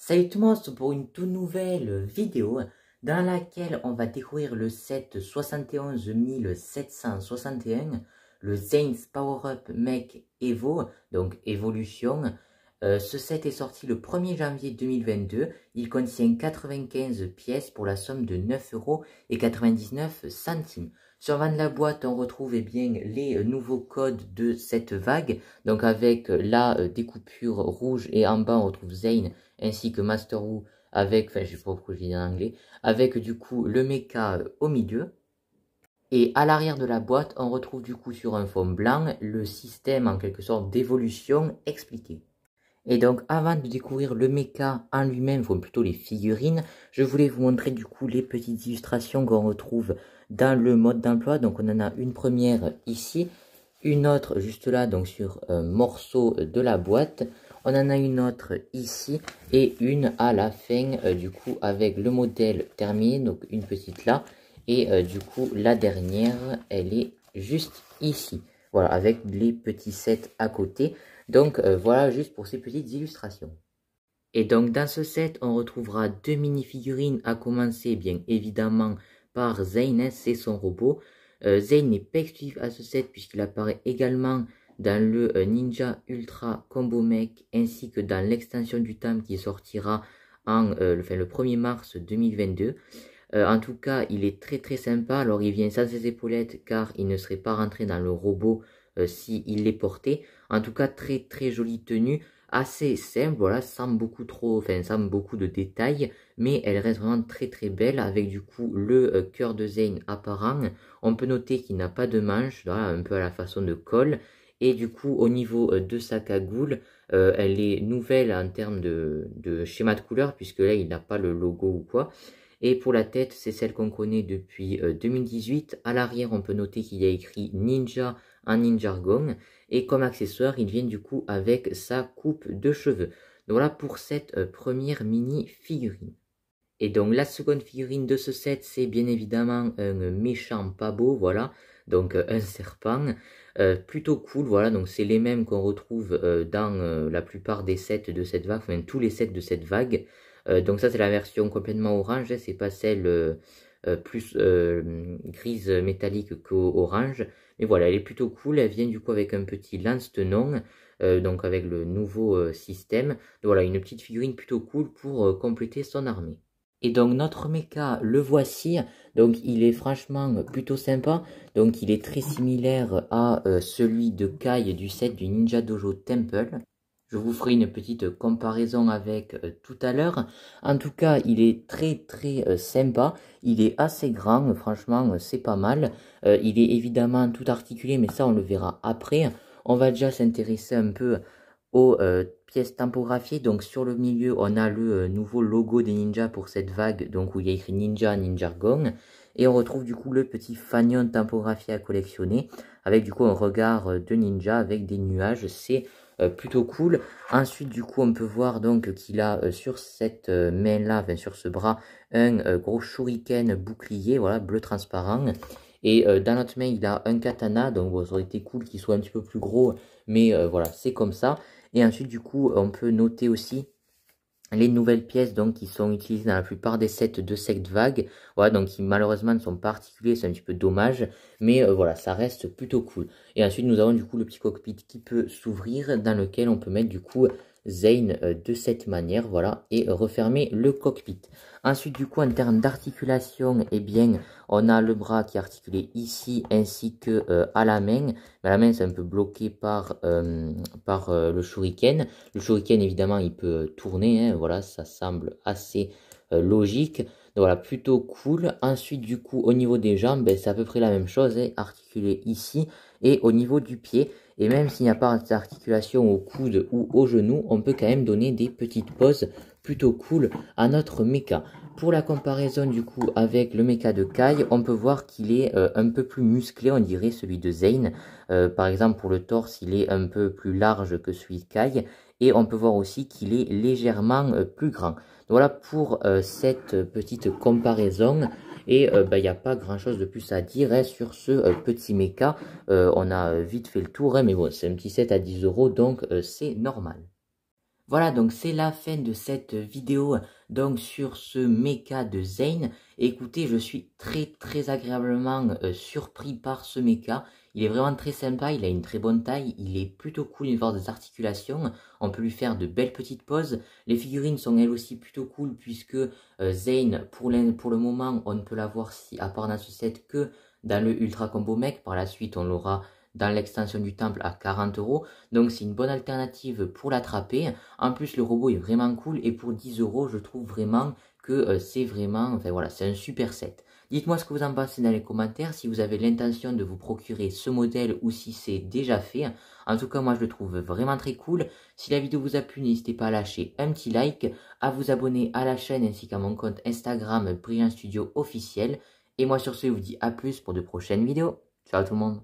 Salut tout le monde pour une toute nouvelle vidéo dans laquelle on va découvrir le set 71761, le Zane's Power Up Mech Evo, donc Evolution. Euh, ce set est sorti le 1er janvier 2022, il contient 95 pièces pour la somme de centimes Sur de la boîte, on retrouve eh bien, les nouveaux codes de cette vague, donc avec la euh, découpure rouge et en bas on retrouve Zane ainsi que Master Wu avec, enfin je sais pas je en anglais, avec du coup le mecha euh, au milieu. Et à l'arrière de la boîte, on retrouve du coup sur un fond blanc le système en quelque sorte d'évolution expliqué. Et donc avant de découvrir le mecha en lui-même, ou plutôt les figurines, je voulais vous montrer du coup les petites illustrations qu'on retrouve dans le mode d'emploi. Donc on en a une première ici, une autre juste là donc sur un euh, morceau de la boîte on en a une autre ici et une à la fin euh, du coup avec le modèle terminé, donc une petite là. Et euh, du coup la dernière elle est juste ici. Voilà avec les petits sets à côté. Donc euh, voilà juste pour ces petites illustrations. Et donc dans ce set on retrouvera deux mini figurines à commencer bien évidemment par Zayn et son robot. Zayn n'est pas exclusif à ce set puisqu'il apparaît également dans le euh, Ninja Ultra Combo Mech ainsi que dans l'extension du temps qui sortira en, euh, le, le 1er mars 2022. Euh, en tout cas, il est très très sympa. Alors, il vient sans ses épaulettes car il ne serait pas rentré dans le robot s'il les portait. En tout cas, très très jolie tenue, assez simple, voilà, sans beaucoup trop, enfin, sans beaucoup de détails, mais elle reste vraiment très très belle avec du coup le cœur de Zane apparent. On peut noter qu'il n'a pas de manche, un peu à la façon de colle. Et du coup, au niveau euh, de sa cagoule, euh, elle est nouvelle en termes de, schéma de couleur, puisque là, il n'a pas le logo ou quoi. Et pour la tête, c'est celle qu'on connaît depuis 2018. Euh, à l'arrière, on peut noter qu'il y a écrit Ninja en gong. Et comme accessoire, il vient du coup avec sa coupe de cheveux. Donc voilà pour cette première mini figurine. Et donc la seconde figurine de ce set, c'est bien évidemment un méchant pas beau. voilà donc euh, un serpent. Euh, plutôt cool, voilà, donc c'est les mêmes qu'on retrouve euh, dans la plupart des sets de cette vague, enfin tous les sets de cette vague. donc ça c'est la version complètement orange, hein. c'est pas celle plus grise métallique qu'orange. Mais voilà, elle est plutôt cool, elle vient du coup avec un petit lance-tenon, donc avec le nouveau système. voilà, une petite figurine plutôt cool pour compléter son armée. Et donc notre mecha, le voici, donc il est franchement plutôt sympa, donc il est très similaire à euh, celui de Kai du set du Ninja Dojo Temple. Je vous ferai une petite comparaison avec euh, tout à l'heure. En tout cas, il est très très euh, sympa. Il est assez grand, franchement, c'est pas mal. il est évidemment tout articulé, mais ça on le verra après. On va déjà s'intéresser un peu au pièce tempographiée. Donc sur le milieu, on a le euh, nouveau logo des ninjas pour cette vague, donc où il y a écrit Ninja ninja gong Et on retrouve du coup le petit fanion tempographié à collectionner, avec du coup un regard euh, de ninja avec des nuages. C'est euh, plutôt cool. Ensuite, du coup, on peut voir donc qu'il a sur cette main-là, enfin, sur ce bras, un gros shuriken bouclier, voilà, bleu transparent. Et dans notre main, il a un katana, donc ça aurait été cool qu'il soit un petit peu plus gros, mais voilà, c'est comme ça. Et ensuite, du coup, on peut noter aussi les nouvelles pièces donc qui sont utilisées dans la plupart des sets de sectes vagues, voilà, donc qui malheureusement ne sont pas c'est un petit peu dommage, mais euh, voilà, ça reste plutôt cool. Et ensuite nous avons du coup le petit cockpit qui peut s'ouvrir, dans lequel on peut mettre du coup Zane euh, de cette manière, voilà, et euh, refermer le cockpit. Ensuite, du coup, en termes d'articulation, eh bien, on a le bras qui est articulé ici, ainsi que euh, à la main. la main, c'est un peu bloqué par, par le shuriken. Le shuriken, évidemment, il peut tourner, hein, voilà, ça semble assez logique. Donc voilà, plutôt cool. Ensuite, du coup, au niveau des jambes, ben, c'est à peu près la même chose, hein, articulé ici. Et au niveau du pied, et même s'il n'y a pas d'articulation au coude ou au genou, on peut quand même donner des petites poses plutôt cool à notre mecha. Pour la comparaison du coup avec le mecha de Kai, on peut voir qu'il est euh, un peu plus musclé, on dirait celui de Zane. Euh, par exemple pour le torse, il est un peu plus large que celui de Kai. Et on peut voir aussi qu'il est légèrement euh, plus grand. voilà pour cette petite comparaison. Et euh, bah, il n'y a pas grand chose de plus à dire hein, sur ce euh, petit méca. Euh, on a vite fait le tour, hein, mais bon, c'est un petit 7 à 10 euros, donc c'est normal. Voilà, donc c'est la fin de cette vidéo donc sur ce mecha de Zane. Écoutez, je suis très très agréablement euh, surpris par ce mecha. Il est vraiment très sympa, il a une très bonne taille, il est plutôt cool au des articulations. On peut lui faire de belles petites poses. Les figurines sont elles aussi plutôt cool puisque euh, Zane, pour, pour le moment, on ne peut l'avoir si, à part dans ce set que dans le Ultra Combo Mech. Par la suite, on l'aura dans l'extension du temple à 40 euros. Donc c'est une bonne alternative pour l'attraper. En plus le robot est vraiment cool et pour 10 euros je trouve vraiment que euh, c'est vraiment, enfin voilà, c'est un super set. Dites-moi ce que vous en pensez dans les commentaires, si vous avez l'intention de vous procurer ce modèle ou si c'est déjà fait. En tout cas, moi je le trouve vraiment très cool. Si la vidéo vous a plu, n'hésitez pas à lâcher un petit like, à vous abonner à la chaîne ainsi qu'à mon compte Instagram Brillant Studio officiel. Et moi sur ce, je vous dis à plus pour de prochaines vidéos. Ciao tout le monde